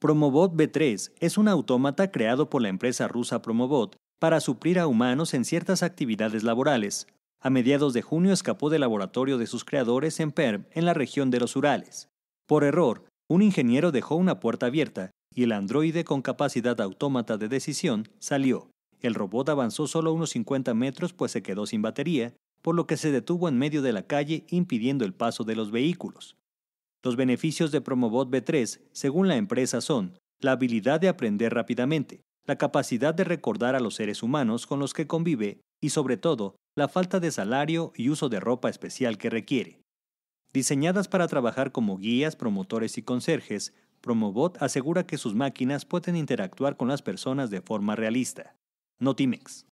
Promobot B3 es un autómata creado por la empresa rusa Promobot para suplir a humanos en ciertas actividades laborales. A mediados de junio escapó del laboratorio de sus creadores en Perm, en la región de los Urales. Por error, un ingeniero dejó una puerta abierta y el androide con capacidad autómata de decisión salió. El robot avanzó solo unos 50 metros pues se quedó sin batería, por lo que se detuvo en medio de la calle impidiendo el paso de los vehículos. Los beneficios de Promobot B3, según la empresa, son la habilidad de aprender rápidamente, la capacidad de recordar a los seres humanos con los que convive y, sobre todo, la falta de salario y uso de ropa especial que requiere. Diseñadas para trabajar como guías, promotores y conserjes, Promobot asegura que sus máquinas pueden interactuar con las personas de forma realista. Notimex.